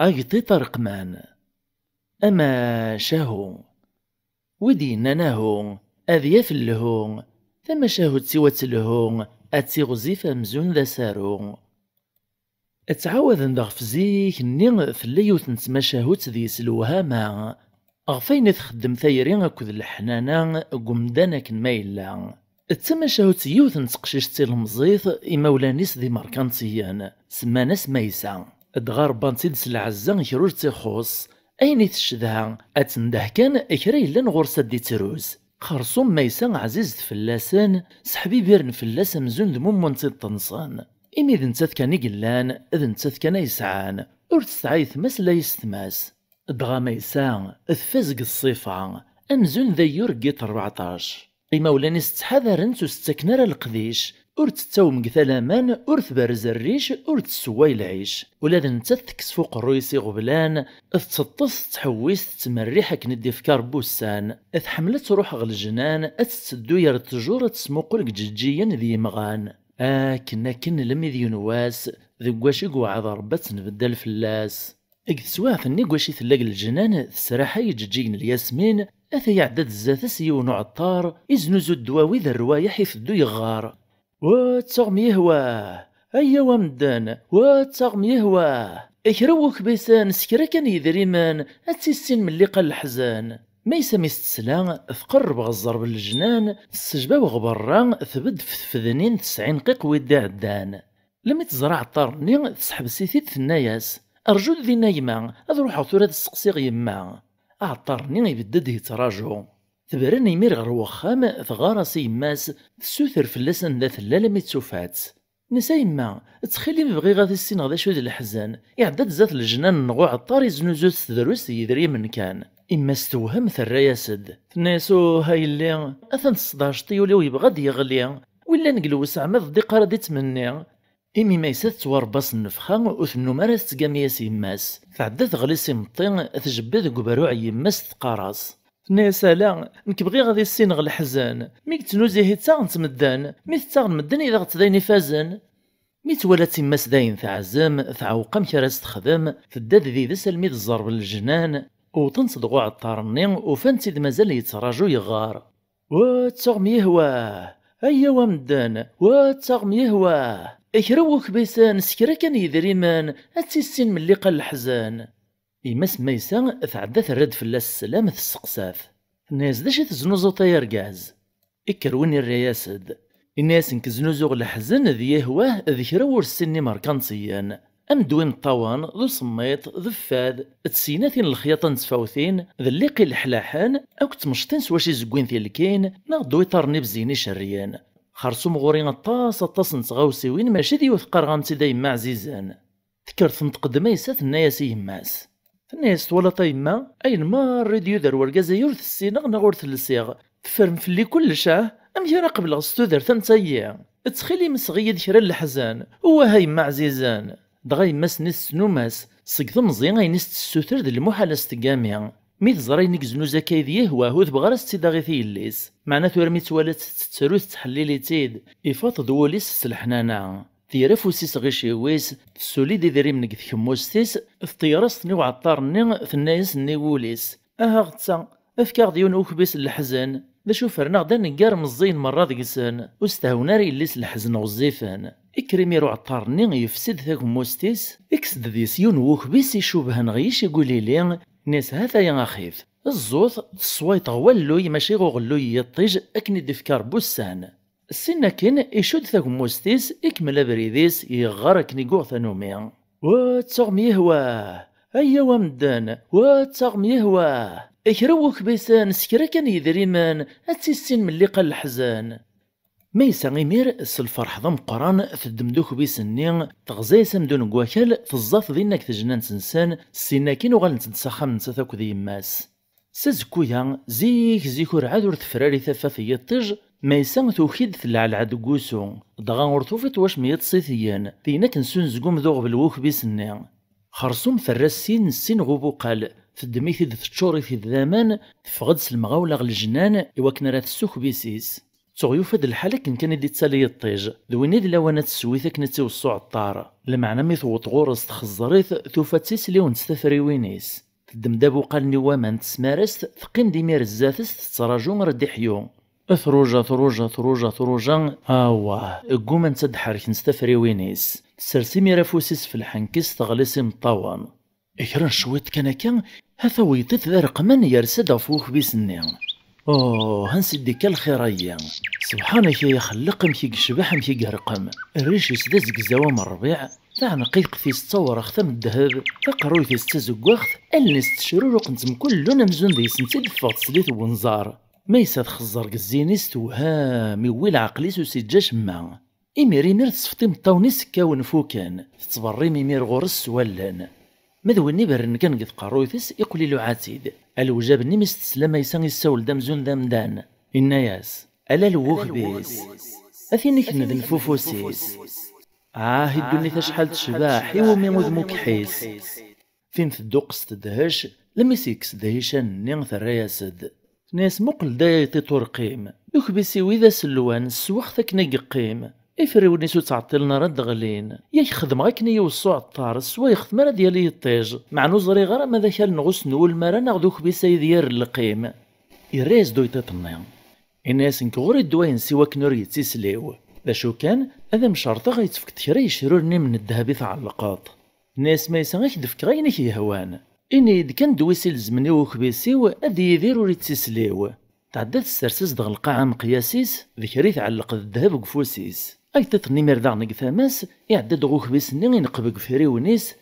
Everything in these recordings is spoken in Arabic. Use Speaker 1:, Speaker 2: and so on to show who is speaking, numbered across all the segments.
Speaker 1: أيضي طرقمان أما شاهو ودي ناناهو أذياف اللهو ثم شاهو تسيوات أتسي غزيفة مزون ذا سارو أتعاوذ نضغف نيغ نين ثليوث نتمشاهوت ذي سلوها ما غف تخدم ثايري اكود الحنانة قمدانا اكن ما الا تسمى شاوت يوث نسقشيش تي المزيط ايماولانيس دي ماركانتيان سما ناس ميسا دغار بانتيد سلعزة يروج تيخوص اين تشدها اتنده كان اكري لن غرسة دي تروز خرصوم ميسا عزيز فلاسان سحبي بيرن فلاسة مزون دمو منتيد طنصان إمي ذن تذكى نقلان ذن تذكا نيسعان أرد مس لا يستماس دغا ما اثفزق الصفة أمزون ذا يورقيت 14 إمولانيس تحذرن تستكنر القديش ارت تتاو مقثال امان ور تبارز الريش ور تسوى العيش ولا انت تكس فوق الرويسي غبلان اثتطس تحويس تمريحك ندي في كاربوسان اثحملت روح غلجنان تتدو يرتجور تجور تسموقلك ججيا ذي مغان آه كنا كن لمي ذي نواس ذي واشيق وعذر بس نبدل فلاس اك سوا ني كواش يثلاق الجنان تسراحا يججين الياسمين اثا يعدد الزاتس يون عطار يزنوزو الدواوي ذا الروايح يفدو يغار واتسغم يهواه أيا ومدان واتسغم يهواه اكروك بيسان سكرا كان يدريمان اتسين ملي قال الحزان ما يسمي استسلا فقر بغزر بالجنان السجبة وغبرة ثبد في ثفذنين تسعين قيق ويدا عدان لم يتزرع الطار نيغ تسحب سيثيت ثناياس أرجو ذي نايمة أذروح روحو ثورة تسقسيغ يما أعطرني أه، يبدد يتراجو تبرن يمير غير وخام ثغارة يماس تسوثر فلاس ذا ثلال ميتسوفات تسوفات نسا يما تخلي مبغي غاثي السين غدا شو الحزان الحزن يعدد الجنان نغو عطار زنوزو تدروس يدري من كان إما ستوهم ثرا ياسد تناسو هاي اللي أثن تصداشتي ولو يبغى يغلي ولا نقلو سعمد دي قرا مني إمي ما يسات توارباص النفخة أثنو مارس تقام ياس يماس تعدى تغليس يمطي تجبد قبروع يماس تقاراص ثنيا لا نك بغيغ غادي سينغ الحزان مي تنوزي هي تاغن نتمدان مي تاغ مدان إذا غتدايني فازن مي تولى تيماس داين تعزم تعوقم كراس تخدم فداد ذي ذا سلمي الزرب الجنان وتنصدقو عطارني وفان تيد مازال يتراجو يغار واتغم يهواه أيوا مدان واتغم يهواه أكروك بيسان سكرا كان سكركن يدريمان أتسيسين من قال الحزان إمس ميسان أثعدث الرد في اللاس سلامة السقساف الناس داشة تزنوزو طيار جاز إكروني الرياسد الناس إنك زنوزو الحزن ذي يهوى ذكروه السني ماركانسيا أم دوين طوان ذو سميت ذو فاد تسيناثين الخياطة نسفاوثين ذا الليقي الحلاحان أو كتمشطين سواشي زقوين ثي الكين ناغ دويتار نبزيني شريان خرصوم غورين طاس طاس وين ماشي ديوث قرغام سيدا يما عزيزان نتقد نتقدم يسات الناس يماس الناس ولا طيما اين ما الريديو دار ورقازا يورث السينغ نغورث السيغ تفرم فلي كل شاه ام يرا قبل دار ثنتايا تخيلي مسغية ذكرى الحزان هاي ما عزيزان دغا يماس نس نوماس صقث مزيان غينس السوتر د المحالة ستقامية ميت زراي نكز نوزا كايدية هو هو تبغرس تيداغي ثيليس معنى ثورميت والات تتروث تحليلي تيد يفاط دوليس سلحنانا تيرفو سيس غيشي ويس تسولي دي ذري منك ثكموس تيس تيرس نيو عطار نيو ثنايس نيووليس أها غتا أفكار ديون أوكبيس الحزن دا شو فرنا غدا نقار الزين مرة ديسان وستهوناري اللي الحزن غزيفان إكريمي رو عطار نيو يفسد ثكموس تيس إكس دديس يون أوكبيس يشوبهن غيش يقولي لين ناس هذا يا أخيف الزوث الصويت غولوي ماشي غولوي يطيج أكني دفكار بوسان السنة كان يشد ثق موستيس يكمل بريديس يغار أكني قوع نوميا وتغمي هواه أيا ومدان وتغمي هواه اكروك بيسان سكرا كان يدريمان اتسين ملي قال الحزان ميسا غيمير الفرح ضم قران تدم بيسنين بيسني تغزيس مدون قواكل تزاف ذينك تجنان سنسان سيناكين وغال نتسخم نتساك ذي ماس سازكويا زيك زيكور عدور تفراري ثفافي يطج ميسا توخيد ثلع ثلعلعد قوسو دغا ورتوفت واش صيثيان ذينك نسون زقوم ذوغ بالوخ بيسنين خرصوم ثرسين سين غوبو قال تدمي ثيد في الذامان تفغد سلمغاولة غل الجنان إوا كنا راه بيسيس تغيو هاد الحالة كن كان اللي تسالي الطيج دويني إذ لوانات السويثة كنا تيوصو عطار لمعنى مي ثوط غورس تخزريث ثوفا ونستثري وينيس تدم دابو قال نوامان تسمارست ثقين ديمير الزاثس تتراجو مردي حيو ثروجة ثروجة ثروجة ثروجة آواه نتد تدحر كنستفري وينيس سرسي ميرافوسيس في الحنكس تغلسي مطاوان إكران شويت كان كان هثا ويطيت ذا رقمان يرسد عفوخ بيسني اوه هنسدي كل خيرية سبحان شي خلقم شي قشبحم شي قرقم الريش يسدزق زوام الربيع قيق في ستور اختم الذهب فقروا في ستزقوخت اللي ستشرورق نتم كلنا مزون ذي سنتد فوت ونزار ما يساد خزر قزينيست وهامي ويل عقلي وسجاش ما إميري نير تصفتي مطاوني سكا ونفوكان تتبري ميمير غرس ولان ماذا وني برن كان قد قرويثس يقولي له عاتيد الوجاب نمس تسلم يسان يساول دمزون دمدان ياس ألا الوغ بيس أثينك ذن فوفوسيس آه الدنيا تشحل تشباح يومي مذموك حيس فين تدقس تدهش لم يسيكس دهيشان نين ثرياسد ناس مقل دايتي ترقيم يخبسي وإذا سلوان السوخ ثك نقيم افري ونسو تعطلنا رد غلين يخدم خدم غاكني يوصو عطارس ويخدم راه ديالي يطيج مع نوزري غرا ماذا كان نغوس نول مرا ناخدو خبيسة يدير القيم يريز دوي يتطني الناس نك غوري الدواين سوا كنور يتسليو ذا شو كان هذا مشارطة غيتفك تكرا يشرورني من الذهب اللقاط الناس ما يسمعش دفك غينك يهوان إني إذ كان دويسي سلزمني وخبيسيو أدي يدير تسليو تعدد السرسس دغ القاعة مقياسيس ذكري علق الذهب قفوسيس أكدت مرضى عنك ثامس يعدد غوكبيس-ني ينقبق فري ونيس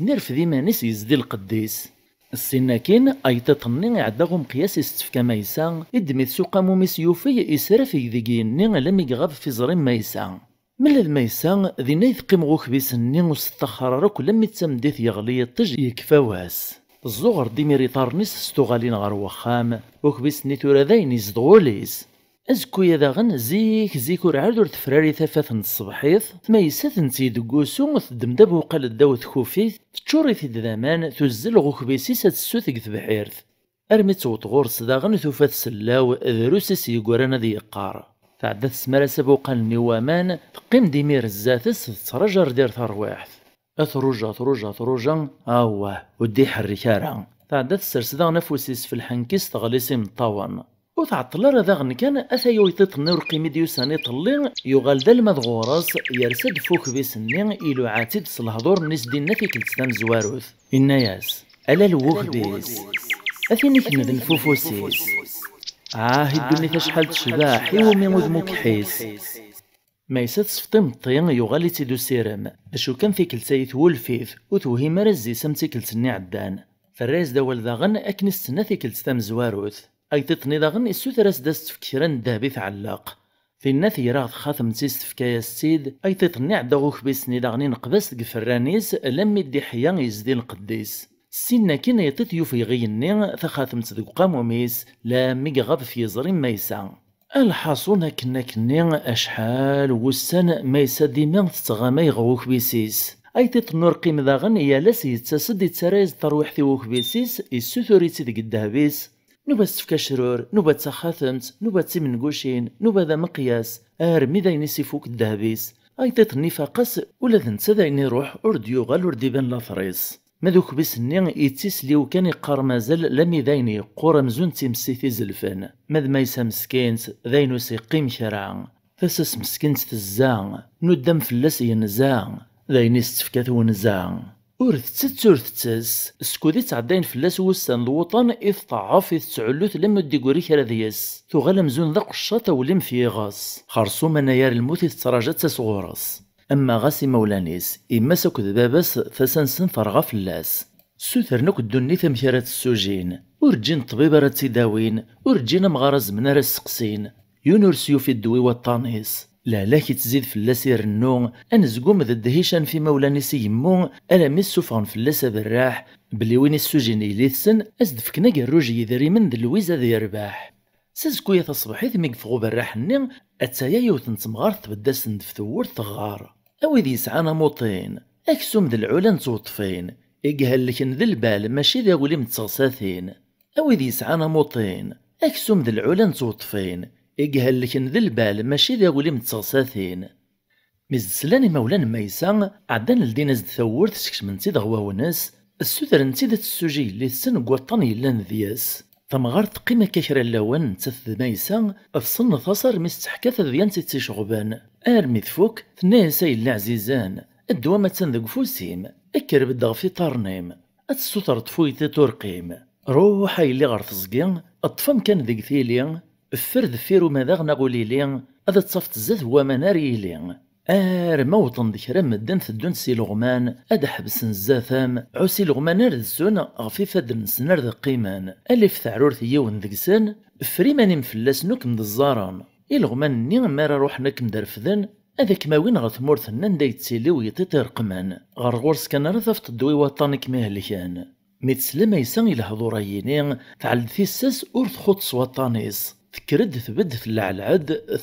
Speaker 1: نرف ذي ما إيمانيس يزدي القديس السناكين أيتطني يعدغ قياس استفكا ميسا إدمي سوقا موميس يوفي جين يذيقين لم يغاب في زرين ميسا من ميسا ذي نايث قيم بس ني وستخرر كل لم تسمديث يغلي الطج يكفاواس الزغر ديميري طارنيس ستوغالين غار وخام وكبيس ني تورا ذاين يزدغوليس أزكو داغن زيك زيك ور ور تفراري تفاثن الصبحيث ثما نتي دقوسو دابو قال الداو ثكوفيث تشوري ثيد ذامان تزل غوكبيسيس تسوث بحيرث أرمي غورس داغن ثوفات سلاو ذروسي سيقورانا ذي يقار تعدى السمارة قال النوامان تقيم ديمير الزاتس تترجر دير ثرواحث أثروجا ثروجا ثروجا آوه ودي حركارا تعدى السرسداغ نفوسيس في الحنكيس تغليسي من الطاوان وتعطلر ذغن كان أسايو يتطنر قيميديو ساني طلي يغال دال مضغورس يرسد فوك سنين إلو عاتد نس نسدين نفي كلتسام زواروث إنا ياس ألا الوخبيس أثيني كندن فوفوسيس آه الدنيا آه، تشحال تشباح وميمود وذمك حيس ما يسد سفطي الطيان يغالي تيدو سيرم اشو كان في كلتايث يثول فيث وتوهي مرزي سمتي كلتني عدان فالرئيس دول ذاغن اكنس تنا في كلتا مزواروث أيضتني داغن السوترس دست فكيران دابي تعلق في النثي راث خاتم تيست فكايا السيد أي أيضتني عداغوك بيسني داغني نقبس قفرانيس لم يدي حيان يزدي القديس سينا كنا يطيت يوفي غيني تخاتم تذوق قاموميس لا ميقغب في زرين ميسا الحاصون كنا كني أشحال وسن ميسا ديما تتغامى غوك بيسيس اي تتنور قيم داغن يالس يتسد يتسريز ترويح في وكبيسيس يسوثوريتي قدها بيس نوبات سفكاشرور نوبات سخاثمت نوبات سمنقوشين نوبات ذا مقياس أرمي ذا سيفوك الدهبيس أي تطني فاقس ولا ذنسى ذا يروح أرد يغال لافريس يبان لاثريس ماذوك بسني ليو كان يقار مازال لمي ذايني قور مزون في زلفن ماذ ما يسام ذاينو سيقيم شرع فاسس مسكنت تزا نودم فلاس ينزا ذايني ستفكات ونزا ور تتس ور تتس سكوذي تعدين فلاس وسان الوطن إذ طعاف إذ تعلوث لم ديقوري كرذيس ثو غلم زون ذاق الشاطة ولم في غاس من منيار الموت إذ تراجت تسغورس أما غاسي مولانيس إما سكوذ بابس فسنسن فرغا فلاس سوثر نوك الدني ثمثيرات السجين ورجين طبيب راه تداوين ورجين مغارز من راه سقسين يونور سيوفي الدوي والطانيس لا في كيتزيد فلاس أن زقوم ذا الدهيشان في مولاني سيمو الا في فلاس بالراح بلي وين السجن اللي تسن ازد فكنا كروج يدري من ذا اللويزة ذا يرباح سازكويا تصبحيت في فغو بالراح النيم اتايا يوثن تمغار تبدا سند ثور تغار او ذي سعانا موطين اكسوم ذا العلا نتوطفين اقهل لكن ذا البال ماشي ذا ولي متسغساثين او ذي سعانا موطين اكسوم ذا العلا نتوطفين إجهل لكن ذي البال ماشي ذا غولي ميز سلاني مولان ميسا عدان لدينا زد ثورت من تيد ونس السوثر تيد السجي اللي تسن قوطان يلان ذياس غارت قيمة كثيرا اللوان تث ميسا فصن ثصر مستحكاث ذيان تيتشغبان أرمي ثفوك ثنايسا اللي عزيزان الدوا ما تسن فوسيم أكر بدغ في طارنيم أتسوثر تفويت ترقيم روحي اللي غارت تزقين الطفم كان ذيك ثيلي فرد فيرو مذاغ نغولي لي أذ تصفت هو مناري لي آر موطن ذكرى مدن تدون سي لغمان أد حبسن الزاثام عسي لغمان أرد سون غفيف أد أرد قيمان ألف ثعرور يون ذكسن فريماني مفلاس نوك مدزاران إلغمان ني مارا روح نك مدرفذن هذاك ما وين غث مورث نندا يتسيلي قمان غار غورس كان رثفت الدوي وطنك مهلكان ميتسلم يسان إلى هضوريني تعلد ثيسس ارث خوتس وطانيس تكرد ثبت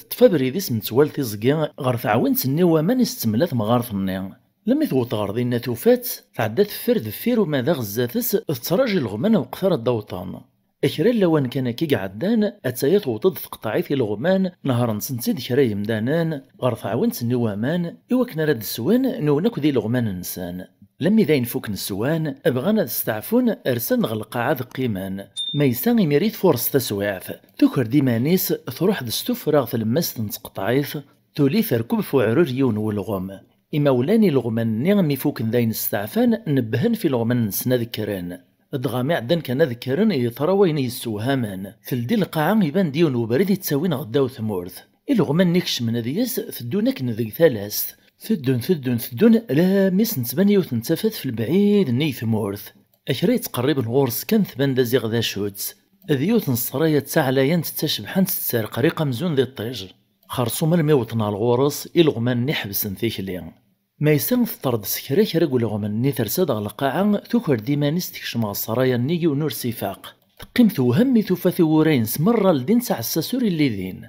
Speaker 1: تفبري ذي سمت متوال زقيا غير عوين سني ومن استملات مغارث النيا لم غار ذينا توفات تعدات فرد دفير وماذا غزاتس تراجي الغمان وقثار الدوطان اكرا لوان كان كي قعدان اتايا وطد تقطعي في الغمان نهار نسنتيد كرا يمدانان غارث عوين سني وامان ايوا كنا راد سوان نونك ذي الغمان نسان لم ذاين فوكن نسوان أبغانا تستعفون أرسن غلقا عاد قيمان ما يساني مريد فرص تسويعف تكر ديمانيس تروح دستوف راغ تلمس تنتقطعيث تولي تركب فعرور يون والغم ولاني الغمان نغمي فوكن ذاين استعفان نبهن في الغمان نسنا ذكران دغامي عدن كان ذكرن يطروين يسوهامان تلدي القاعة يبان ديون وبريد يتساوين غداو ثمورث الغمان نكش من ذيس ثدونك نذي ثلاث ثدن ثدن ثدن لا نتبان وثن تفات في البعيد ني ثمورث أشريت قريب الغورس كان ثبان ذا زيغ ذا شوت أذيوت نصرايا تاعلايا تتشبحان تتسارق ريقا مزون ذي الطيج خرصوما الميوطنا الغرس إلغمان نحبس نثيك اللي ما يسان تطرد سكرا كرا قول غمان ني ترسا دغ القاعة ديما نستكشم تكشم الصرايا ني ونور سيفاق تقيم توهمي توفاثي ورينس مرة لدين تاع الساسوري اللي ذين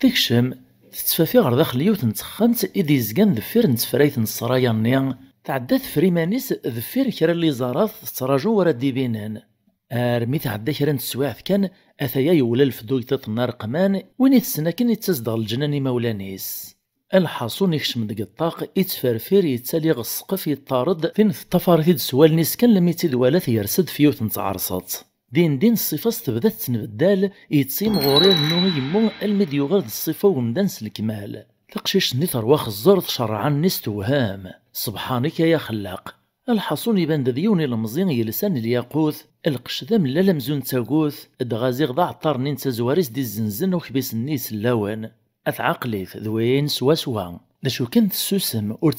Speaker 1: تكشم تتفافي غير داخل يوت نتخمت إذ يزقان ذفير نتفريت نصرايا نيان تعدات فريمانيس ذفير كرا اللي زارات تراجو ورا ديبينان أرمي تعدى كرا نتسواعد كان أثايا يولى الفدوي تطنار قمان وين يتسنا كان يتسدغ الجناني مولانيس الحصون يخشم دق الطاق يتفرفير يتالي غسقف يطارد فين في التفارث سوال نسكن لم يتدوالث يرسد في يوت نتعرصت دين دين الصفة استبدت تنبدال يتسيم غورير نو يمو المديو غرد الصفة وندنس الكمال تقشيش نثر ثروة خزر تشرعا توهام سبحانك يا خلاق الحصون يبان ديوني المزين يلسان الياقوت القش ذا ملا لمزون تاقوث الدغازيغ ضع عطار انت زواريس دي الزنزن وكبيس النيس اللون أثعقليت ذوين سوا سوا دا شو كان تسوسم ور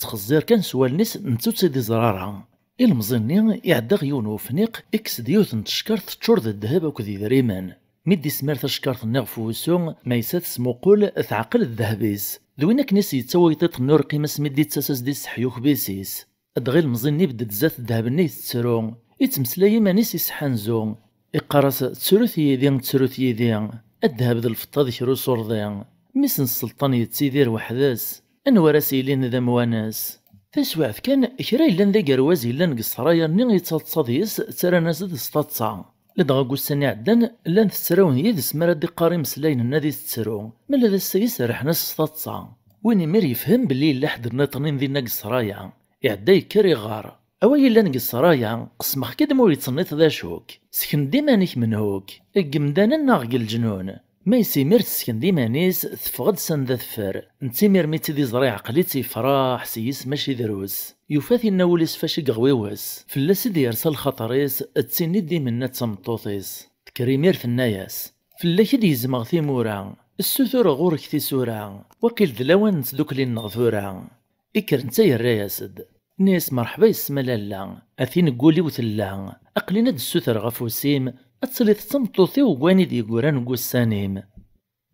Speaker 1: تخزير كان سوال نيس نتوتي دي زرارها المزني يعدى غيونو فنيق اكس ديوثن تشكرت تشرد الذهب وكذ يدريمان مدي سمار تشكرت نغفوسو ما يسات سموقول ثعقل الذهبيس دوينا كنيس يتسوي طيط النور قيمس مدي تساس دي سحيوخ بيسيس ادغي مزني بدد زات الذهب ني تسرون يتمسلاي مانيس يسحنزو يقرس تسروث يدين تسروث يدين الذهب ذا الفطا ذي كرو ميسن السلطان يتسيدير وحداس راسي لين ذا موانس تسوعت كان كرا إلا ذا كرواز إلا نقصرايا ني غيتاتصاديس ترى ناس تصطاطصا لدغا قوساني عدن لن تسراون يدس سمارا قاري مسلاين النادي تسرون من لذا السيس رحنا سطاطصا وين مير يفهم بلي إلا حد نطنين ذي نقصرايا يعدي يكري غار أو إلا نقصرايا قسمخ كدمو يتصنيت ذا شوك سكن ديما نيك من هوك إكمدانا ناغ الجنون ما يسيمير تسكن ديما نيس تفقد سند ثفار نتيمير مي تيدي زري قليتي فراح سيس ماشي دروس يفاثي ناوليس فاشي قغويوس فلا سيدي يرسل خطريس تسيني دي منا تمطوطيس تكريمير ثناياس فلا كيد يزمغ ثيمورا السثور غورك سورا وكيل دلاوان تدوكلي النغثورا إكر نتايا الرياسد ناس مرحبا يسمى لالا أثين قولي وثلا أقلنا السثر غفوسيم أتسري تسمطوثيو دي قران قسانيم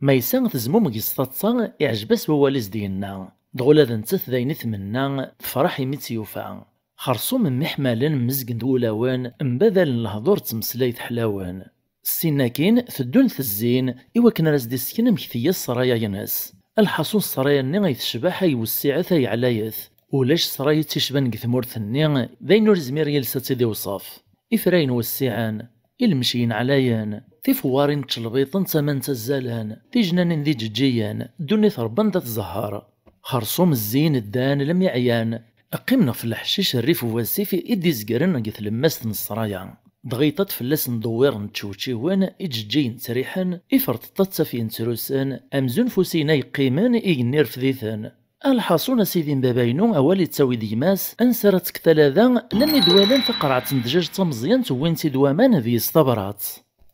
Speaker 1: ما يسان تزموم يستطسا إعجبس ووالز دينا دغولا ذنتث ذاين ثمنا فرح يميت خرصو من محملا مزقن دولاوان مبذل الهضور تمسليت حلاوان السناكين ثدون ثزين إوا كان راس ديسكن مكثية الصرايا ينس الحصون الصرايا ني غيتشبح يوسع ثاي علايث ولاش صرايا تشبان كثمور ثني ذاين ور زمير يلسا وصاف إفراين والسيعان المشين عليان في فوار تشلبيطن ثمن تزالان في جنانين ذي ججيان دوني ثربان ذات زهار خرصوم الزين الدان لم يعيان أقمنا في الحشيش الريف واسي في إدي زقرن قتل مست نصرايا ضغيطت فلاس ندوير نتشوتشي وين إججين تريحن إفرططت سفين تروسان أمزون فوسينا يقيمان نيرف ذيثان الحصون سيدي باباينو اوالي تساوي ديماس انسرت كثلاثا لم دوالان فقرعة دجاج تمزيان توين سيد وامان ذي استبرات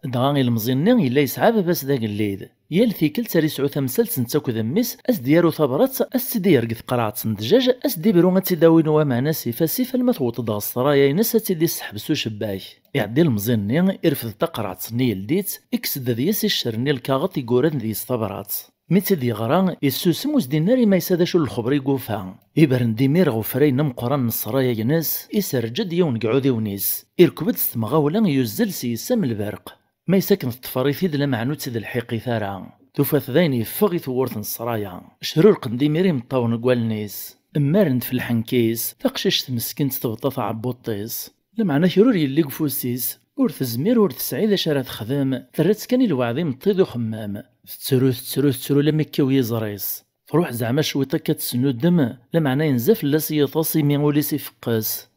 Speaker 1: دغا المزيني إلا يسعى باباس داك الليل يال كل تاري سعو ثمسل نتاكو ذميس أس ديارو ثبرات أس دير قد قرعة ندجاج أس ديبرو غتداوين ومعنا سيفا سيفا المثوط دا الصرايا ينسى تيدي سحبسو شباي يعدي المزيني ارفض تقرعة نيل ديت إكس دا ديسي الشرني الكاغط يقورن ذي استبرات مثل يغرا يسوسم ديناري ما يساداش الخبر يقوفها يبرن ديمير نم قران نصرايا ينس جد يون قعودي ونيس إركبت ستمغاولا يزل سيسام البرق ما يسكن الطفاريثي دلا معنوت سيد الحيقي ثارا توفاث ذاين يفغي ثورت نصرايا شرور قنديميري مطاون نيس مرند في الحنكيس تقشش مسكين تبطط عبوطيس لمعنى شرور يلي قفوسيس ور تزمير ور تسعي ذا شارة تخدم ثرت كان الوعد يمطيد وخمام تترو تترو تترو لما كوي زريس تروح زعما شويطا كتسنو الدم لا لمعنى ينزف لا سيطاسي مي ولي سيفقاس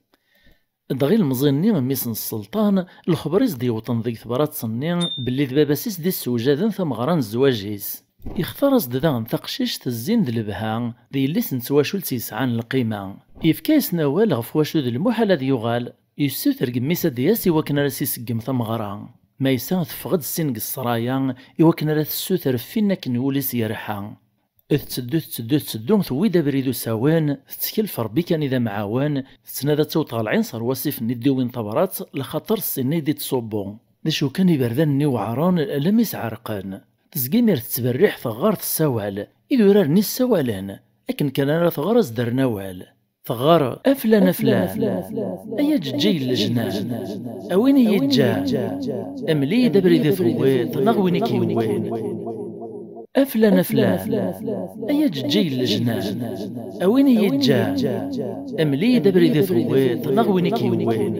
Speaker 1: دغي المزيني ميس السلطان الخبريز دي وطن ذيك ثبرات صنيع بلي ذبابا سيس دي ثم ثمغران الزواجيس يختار اصد ذا ان تقشيش تزين ذي لبها ذي اللي سنتواشو لتيسعان القيمة يفكيس نوال غفواشو ذي المحل ذي يغال يسوتر قميسة دياس وكنا لسي سقم ثمغرا ما يسان فقد السنق الصرايا وكنا سوتر فينا كنولي سيارحا اثتدو اثتدو اثتدو ثويدا بريدو ساوان تتكلف فربي كان اذا معاوان تسنادا تو طالعين صار وصف ندي وين طبرات لخاطر السني دي تصوبو ديشو كان يبردان ني وعران لم عرقان تسقي مير تبرح فغارت السوال إذو يرار ني السوالان لكن كان انا ثغرز درناوال ثغر أفلان فلان أيا تجي للجنان أوين يتجا أملي دبري ذي ثويت نغويني كيوين أفلان فلان أيا تجي للجنان أوين يتجا أملي دبري ذي ثويت نغويني كيوين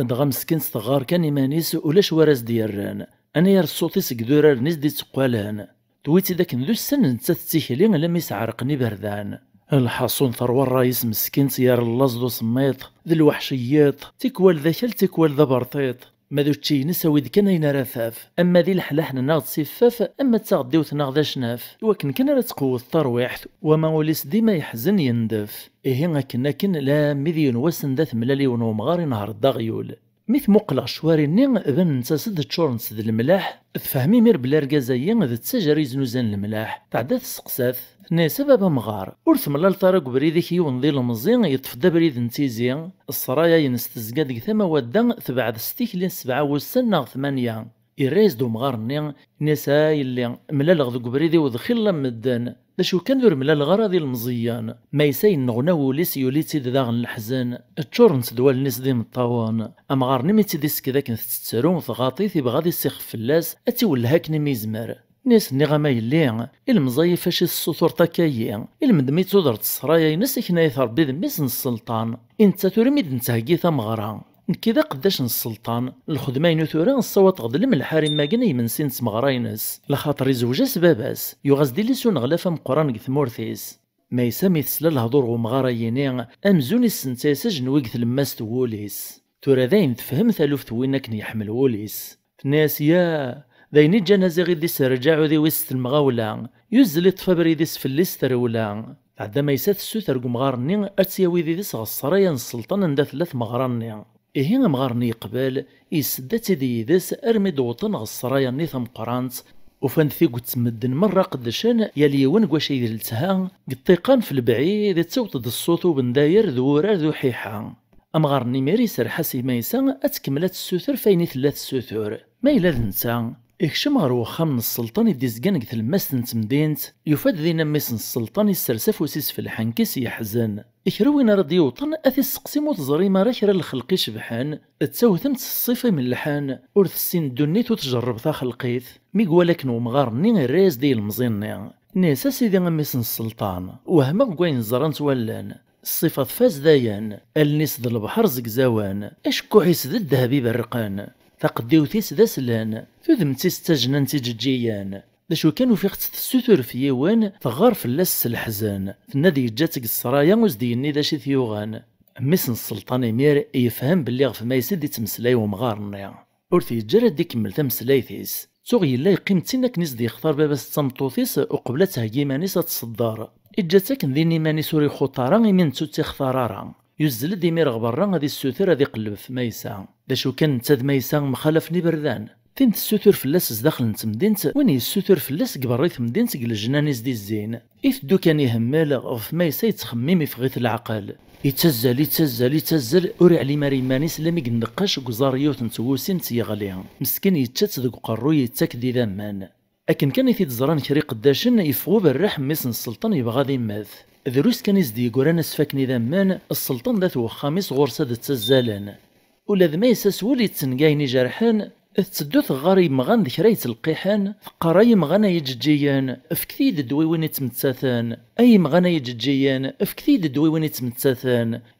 Speaker 1: دغا مسكين صغار كان إيمانيس ولاش ورز ديران أنا يار صوتي كدورار نزدي تقوالان تويتي داك ندوس سن نتا تسيهلي لم يسعرقني بردان الحصون ثروة الرئيس مسكين تيار اللصد وسميط ذي الوحشيات تكوال ذاكال تكوال ذا برطيط ماذو تشي ويد كان اين رثاف اما ذي الحلاح ناغد سفاف اما تاغدي وتناغد شناف وكن كان رتقوى الترويحت وما وليس ديما يحزن يندف إيه كنا كن لا مذي وسن ثملالي ونوم ونومغار نهار الدغيول ميث مقلق شواريني ذن نتا سد تشورنس ذ الملاح تفهمي مير بلا رقازايا ذ تسجري زنوزان الملاح تعدا سقساث ني سبب مغار ورث ثملا لطارق بريدك يون ذي المزين يطفدا بريد نتيزي الصرايا ينستزقاد ديك ودن ودا تبعد ستيك لين سبعة وسن ثمانية إريز دو مغارني نسا اللي ملالغ ذو بريدي وذخيل مدان داشو كان دور ملال غراضي المزيان ما يساين نغنا وليس يولي تيد داغن الحزن تشورنس دوال نس دي مطاوان ام غارني ميتي ديس سكذا كن تتسرون ثغاطي ثي بغادي سيخ فلاس اتي ولهاك نمي زمر نيس ني غما يلي المزاي فاش السطور تاكايي المدمي تودر تصرايا ينسك نايث ربي ذميس السلطان انت ترمي ثم ثمغرا كذا قداش السلطان الخدمة ينو ثورا غدلم الحارم الملحاري من يمنسين سمغراينس لخاطر زوجة سباباس يغاز ديلي سون غلافة مقران كثمورثيس ما يسامي تسلا الهضور ومغارة يني أمزون السنتاس جنويك تلماس ووليس تورا ذاين تفهم ثالوف وينك يحمل ووليس ناس يا ذاين الجنازة غي ديس رجعو ذي ويست المغاولا يزل الطفابري ديس في الليستر ولا عدا ما يسات السوثر قمغار نين أتسياوي ذي ديس غصرايا السلطان ندا ثلاث مغران إهي مغارني قبل إسدا تذيذس أرمي دوطن غصرايا نيثم ثمقرانت وفان ثيق تمدن مرة قدشن يليون قواش يدلتها قطيقان في البعيد تسوط الصوت وبن داير ذورار ذو حيحا أمغارني ميري سرحاسي ميسا أتكملت السوثر فين ثلاث السوثر ما إلا إخشمر وخام السلطان يديزقان المسن تمدينت يفاد ذي نميس السلطان يسرسف وسيس في الحنكس يحزن إخروينا رضي وطن أثي السقسيم وتزري ما راكرا شبحان يشبحان ثمت الصيفة من لحان أرث السين دونيت وتجرب تا خلقيت ميقوالك ومغار ني الراز دي المزين نيسا سيدي غميس السلطان وهما قوين زران تولان الصفة فاز دايان النس ذا البحر زكزاوان اشكو عيس ذا الذهبي برقان فقديو تيس ذا سلان ثم تيس تجنن تججيان لشو كانو في خت السثور في يوان فغار فلس الحزان فنادي جاتك السرايا وزديني ذا ثيوغان ميسن السلطان امير يفهم بلي غف ما يسدي تمسلاي ومغارنيا ورثي جرد دي كمل تمسلاي ثيس تغي الله يقيم تنك نزدي اختار بابا ستمطوثيس وقبلتها جيمانيسة تصدار اجتك نذيني ماني سوري خطاران من تتخ يزل دي مير غبران غادي السوثرة غادي قلب في ميسان لاشو كان تاد ميسا مخالفني بردان تين تسوتر فلاس زداخل نتمدينت وين يسوتر فلاس قبريت مدينت لجنان دي الزين دو كان يهمل غف ميسا يتخميمي في غيث العقل يتزل يتزل يتزل أوري علي ماري مانيس لم يقنقش قزاريوت نتوسين تيغليها مسكين يتشات دق قرو يتاك دي ذمان أكن كان يثيد زران كري قداشن يفغو بالرحم ميسن السلطان يبغى ذي ماث دروس كان يزدي قرانا سفاكني ذمان السلطان ذات وخامس غرسة تزالان ولا ذما يساس ولي تسنقاين جرحن تسدو ثغار مغان ذكرا تلقيحن ثقارا مغانا يججيان دوي وين يتمتاثان اي مغانا يججيان دوي وين دويوين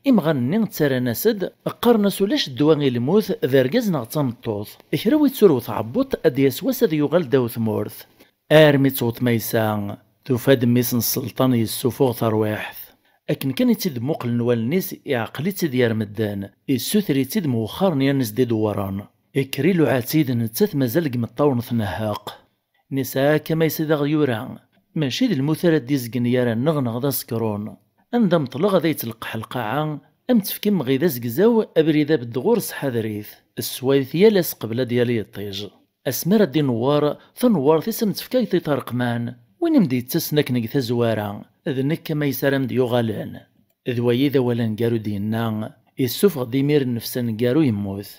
Speaker 1: اي مغان نين تسارا ناسد قرنا سولاش الدواء الموت ذا رجاز الطوث تمطوط اخراوي تسرو تعبط ادياس واسد يغال داو ثمورث ارمي تصوت ميسان تفاد ميسن السلطان يسوفو ترواحث أكن كان يتد مقل نيس إعقلي ديال مدان إسوثري تد موخار نيانس دي دوران إكري لو عاتيد نتث مازال قمطاو نثنهاق نساء كما يسيد غيوران ماشي دي المثارات دي زقن يارا نغنغ دا سكرون أندا طلغ ذي يتلقح القاعة أم تفكم غيدا زقزاو ذا بالدغور صحادريث السوايث يالس قبل ديالي الطيج أسمرة دي نوار ثنوار ثسم تفكاي تطرق مان وين مديت تسنك نقث زواران اذ نك ما يسرم ديو غالان اذ ويدا ولن قارو دينا يسوفغ ديمير نفسن قارو يموت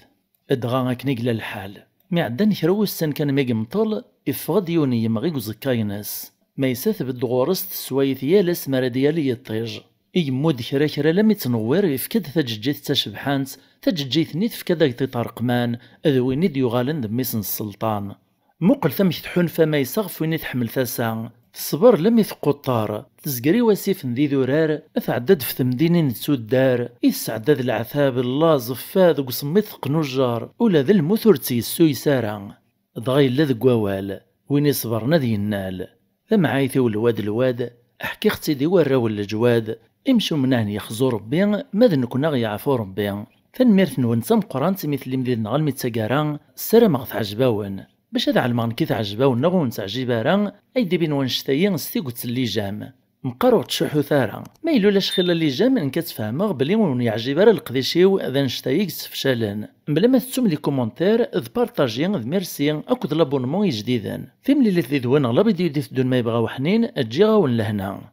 Speaker 1: ادغا اكنيق للحال مي عدا نكرو السن كان ميق طول افغ ديوني يمغي قزكا يناس ما يسث بالدغورس تسويت يالس مراديالي يطيج مود كرا كرا لم يتنور يفكد تججيت تشبحانت تججيت نيت فكدا يطيطار قمان اذويني ديو غالن ذميسن السلطان مقل ثم يتحون فما يسغف ويني تحمل ثاسان الصبر لم يثق الطار تزقري وسيف ذي ذرار اتعدد في تمدين نتسدار يسعدد العثاب الله زفا ذق صميت قنجار ولا ذا المثر تيسو يسارا دغي لا قوال وين يصبرنا ذي النال ذا معايثي والواد الواد احكي اختي دي وراو الجواد امشو هنا يخزو ربي ماذا نكون يعفو ربي تنميرت نون قران تمثل مدينة غلمي تساقاران السلام غث عجباون باش هاد علمان كي تعجبا ونغون تعجبا اي ايدي بين ونشتايين ستي قلت جام مقرو تشوحو ثارا ما يلولاش لاش خلا لي جام ان كتفهمغ بلي ون يعجب راه القديشيو اذا نشتايك تفشلن بلا ما تسم لي كومونتير اذ بارطاجي اذ ميرسي اكد لابونمون جديدا في لي اللي تدوان غلا بيديو دون ما يبغاو حنين اجي غاون لهنا